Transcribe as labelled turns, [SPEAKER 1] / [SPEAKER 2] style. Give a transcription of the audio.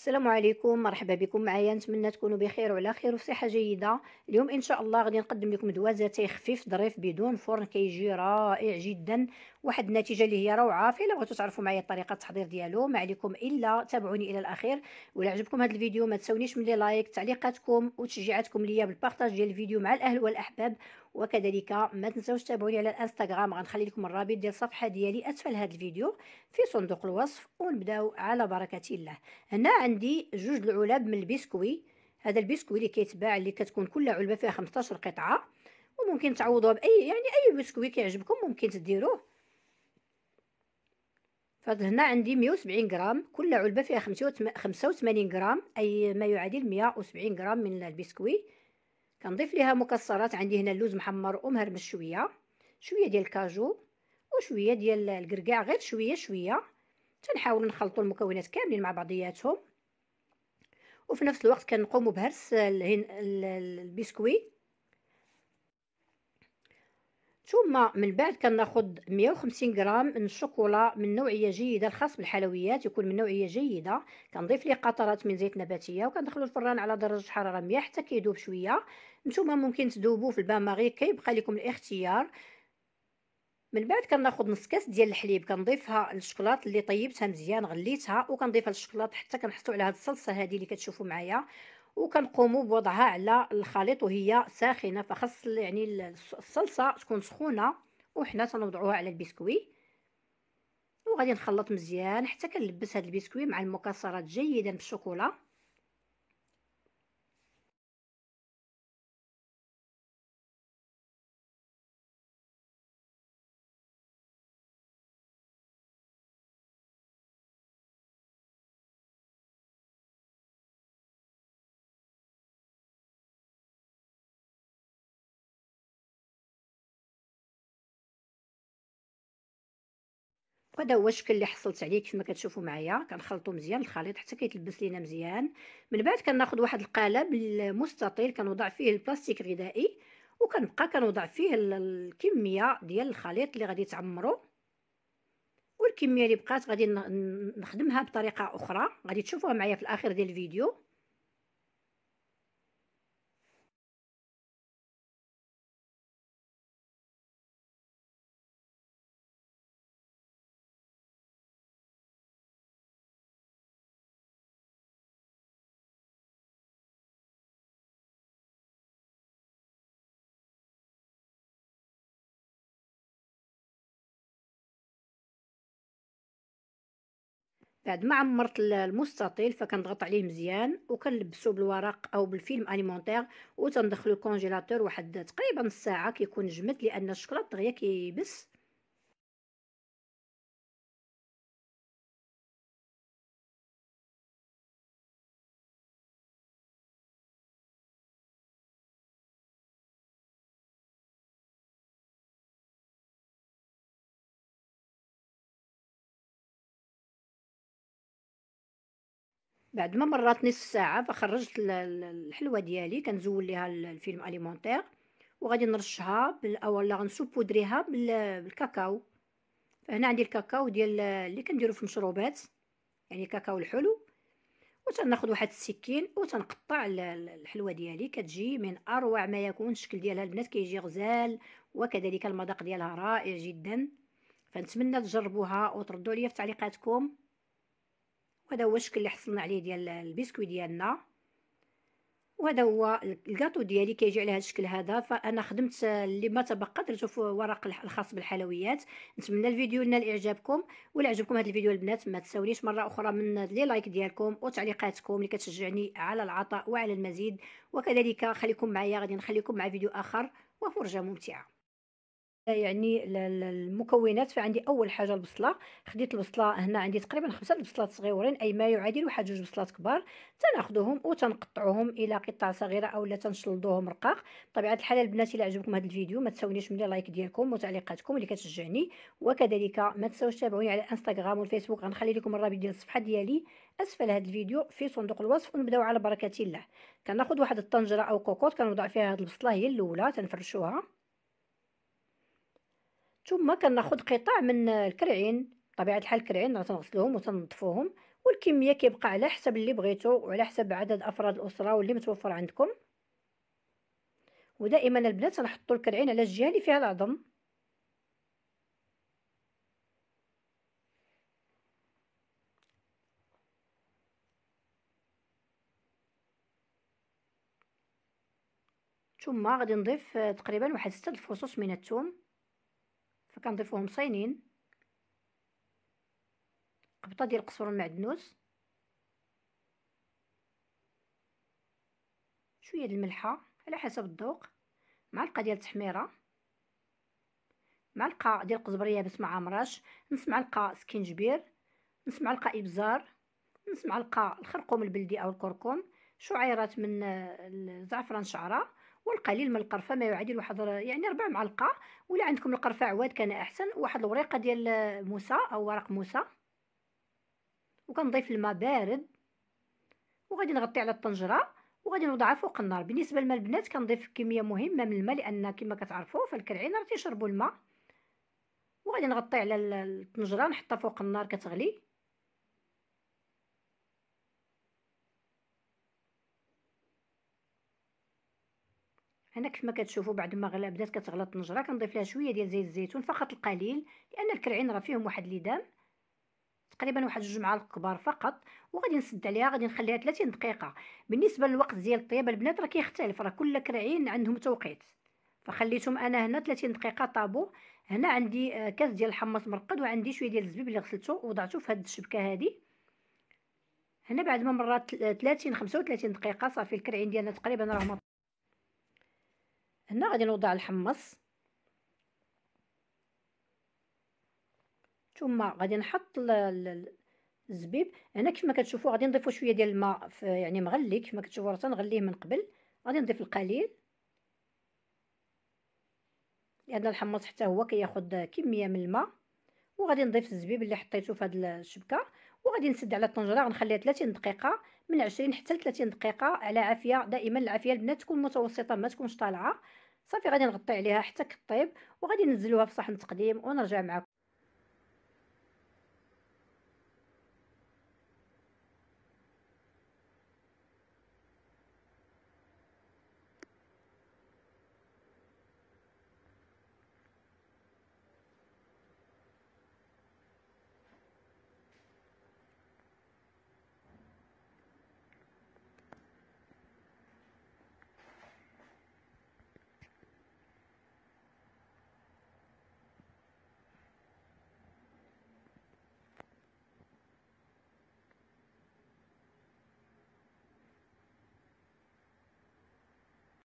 [SPEAKER 1] السلام عليكم مرحبا بكم معايا نتمنى تكونوا بخير وعلى خير وصحه جيده اليوم ان شاء الله غادي نقدم لكم دواء زيتي خفيف ظريف بدون فرن كيجي رائع جدا واحد النتيجه اللي هي روعه فإلا بغيتو تعرفوا معايا طريقه التحضير ديالو ما عليكم الا تابعوني الى الاخير ولا عجبكم هذا الفيديو ما تساونيش من لي لايك تعليقاتكم وتشجيعاتكم ليا بالبارطاج ديال الفيديو مع الاهل والاحباب وكذلك ما تنساوش تابعوني على الانستغرام غنخلي لكم الرابط ديال الصفحه ديالي اسفل هذا الفيديو في صندوق الوصف ونبداو على بركه الله هنا عندي جوج العلب من البسكوي هذا البسكوي اللي كيتباع اللي كتكون كل علبه فيها 15 قطعه وممكن تعوضوها باي يعني اي بسكوي كيعجبكم ممكن تديروه فهنا عندي 170 غرام كل علبه فيها 85 غرام اي ما يعادل 170 غرام من البسكوي كنضيف ليها مكسرات عندي هنا اللوز محمر ومهرمش شويه شويه ديال الكاجو وشويه ديال الكركاع غير شويه شويه تنحاول نخلطوا المكونات كاملين مع بعضياتهم وفي نفس الوقت كنقوم بهرس البسكوي ثم من بعد كناخذ 150 غرام من الشوكولا من نوعيه جيده الخاص بالحلويات يكون من نوعيه جيده كنضيف ليه قطرات من زيت نباتيه وكندخلو الفران على درجه حراره 100 حتى كيذوب شويه نتوما ممكن تذوبوه في البان ماغي كيبقى لكم الاختيار من بعد كناخذ نص كاس ديال الحليب كنضيفها للشكلاط اللي طيبتها مزيان غليتها وكنضيفها للشكلاط حتى كنحطو على هاد الصلصه هادي اللي كتشوفوا معايا وكنقوموا بوضعها على الخليط وهي ساخنه فخص يعني الصلصه تكون سخونه وحنا تنوضعوها على البسكوي وغادي نخلط مزيان حتى كنلبس هذا البسكوي مع المكسرات جيدا بالشوكولا وهذا هو الشكل اللي حصلت عليه كيف ما كتشوفوا معايا كنخلطو مزيان الخليط حتى كيتلبس لينا مزيان من بعد كناخذ واحد القالب المستطيل كنوضع فيه البلاستيك الغذائي وكنبقى كنوضع فيه الكميه ديال الخليط اللي غادي تعمرو والكميه اللي بقات غادي نخدمها بطريقه اخرى غادي تشوفوها معايا في الاخر ديال الفيديو بعد ما عمرت المستطيل فكنضغط عليه مزيان وكنلبسو بالورق او بالفيلم اليمونتير وتندخلو الكونجيلاتور واحد تقريبا نص ساعه كيكون جمد لان الشكلاط دغيا كيبس بعد ما مرات نص ساعه فخرجت الحلوه ديالي كنزول ليها الفيلم اليمونتير وغادي نرشها بالاول غنسوبودريها بالكاكاو فهنا عندي الكاكاو ديال اللي كنديرو في المشروبات يعني كاكاو الحلو وتناخد واحد السكين وتنقطع الحلوه ديالي كتجي من اروع ما يكون الشكل ديالها البنات كيجي غزال وكذلك المذاق ديالها رائع جدا فنتمنى تجربوها وتردوا لي في تعليقاتكم وهذا هو الشكل اللي حصلنا عليه ديال البسكوي ديالنا وهذا هو الكاطو ديالي كيجي على هذا الشكل هذا فانا خدمت اللي ما تبقى درتو في ورق الخاص بالحلويات نتمنى الفيديو نال اعجابكم ولا عجبكم هذا الفيديو البنات ما تساونيش مره اخرى من لي لايك ديالكم وتعليقاتكم اللي كتشجعني على العطاء وعلى المزيد وكذلك خليكم معايا غادي نخليكم مع فيديو اخر وفرجه ممتعه يعني المكونات فعندي اول حاجه البصله خديت البصله هنا عندي تقريبا خمسه البصلات صغيورين اي ما يعادل واحد جوج بصلات كبار تناخذهم وتنقطعوهم الى قطع صغيره اولا تنشلضوهم رقاق بطبيعه الحال البنات الى عجبكم هذا الفيديو ما تساونيش من لايك ديالكم وتعليقاتكم اللي كتشجعني وكذلك ما تنساوش تابعوني على الانستغرام والفيسبوك غنخلي لكم الرابط ديال الصفحه ديالي اسفل هذا الفيديو في صندوق الوصف ونبداو على بركه الله كناخذ واحد الطنجره او كوكوط كنوضع فيها هذه البصله هي الاولى تنفرشوها ثم كناخذ قطع من الكرعين طبيعه الحال الكرعين راه تنغسلوهم وتنظفوهم والكميه كيبقى على حسب اللي بغيتو وعلى حسب عدد افراد الاسره واللي متوفر عندكم ودائما البنات نحطوا الكرعين على الجهه اللي فيها العظم ثم غادي نضيف تقريبا واحد ستة الفصوص من الثوم فكنضيفوهم صاينين قبطه ديال قصور المعدنوس شويه د الملحه على حسب الذوق معلقه ديال التحميره معلقه ديال القزبر يابس ما عامراش نص معلقه سكينجبير نص معلقه ابزار نص معلقه الخرقوم البلدي او الكركم شعيرات من آه، الزعفران شعره والقليل من القرفه ما يعادل واحد يعني ربع معلقه ولا عندكم القرفه عواد كان احسن واحد الوريقه ديال موسى او ورق موسى وكنضيف الماء بارد وغادي نغطي على الطنجره وغادي نوضعها فوق النار بالنسبه للماء البنات كنضيف كميه مهمه من الماء لان كما كتعرفوا فالكرعين راه تيشربوا الماء وغادي نغطي على الطنجره نحطها فوق النار كتغلي هنا كيف ما كتشوفوا بعد ما غلا بدات كتغلى الطنجره كنضيف لها شويه ديال زيت الزيتون فقط القليل لان الكرعين راه فيهم واحد ليدام تقريبا واحد جوج معالق كبار فقط وغادي نسد عليها غادي نخليها 30 دقيقه بالنسبه للوقت ديال الطياب البنات راه كيختلف راه كل كرعين عندهم توقيت فخليتهم انا هنا 30 دقيقه طابو هنا عندي آه، كاس ديال الحمص مرقد وعندي شويه ديال الزبيب اللي غسلته وضعته في هاد الشبكه هذه هنا بعد ما مرات 30 35 دقيقه صافي الكرعين ديالنا تقريبا راهم هنا غادي نوضع الحمص ثم غادي نحط الزبيب هنا كيف ما كتشوفوا غادي نضيفوا شويه ديال الماء يعني مغلي كيف ما كتشوفوا راه تنغليه من قبل غادي نضيف القليل لان الحمص حتى هو كياخذ كميه من الماء وغادي نضيف الزبيب اللي حطيته في هذه الشبكه وغادي نسد على الطنجره غنخليها 30 دقيقه من 20 حتى 30 دقيقه على عافيه دائما العافيه البنات تكون متوسطه ما تكونش طالعه صافي غادي نغطي عليها حتى كطيب وغادي ننزلوها في صحن تقديم ونرجع معكم